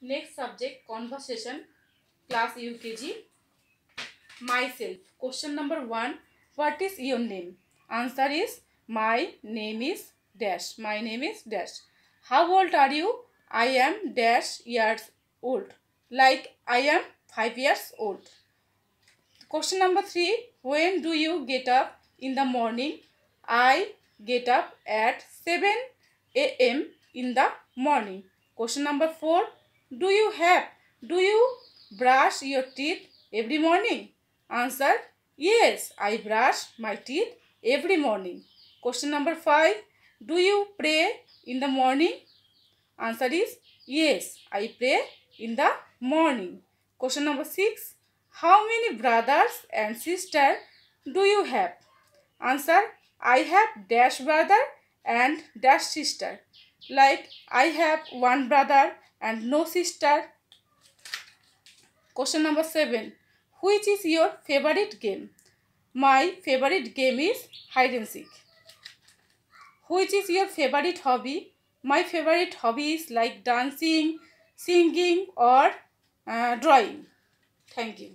Next subject conversation class UKG myself. Question number 1 what is your name? Answer is my name is dash. My name is dash. How old are you? I am dash years old. Like I am 5 years old. Question number 3 when do you get up in the morning? I get up at 7 a.m. in the morning. Question number 4 do you have? Do you brush your teeth every morning? Answer, yes, I brush my teeth every morning. Question number 5. Do you pray in the morning? Answer is, yes, I pray in the morning. Question number 6. How many brothers and sister do you have? Answer, I have dash brother and dash sister. like I have one brother and no sister. Question number 7. Which is your favorite game? My favorite game is hide and seek. Which is your favorite hobby? My favorite hobby is like dancing, singing or uh, drawing. Thank you.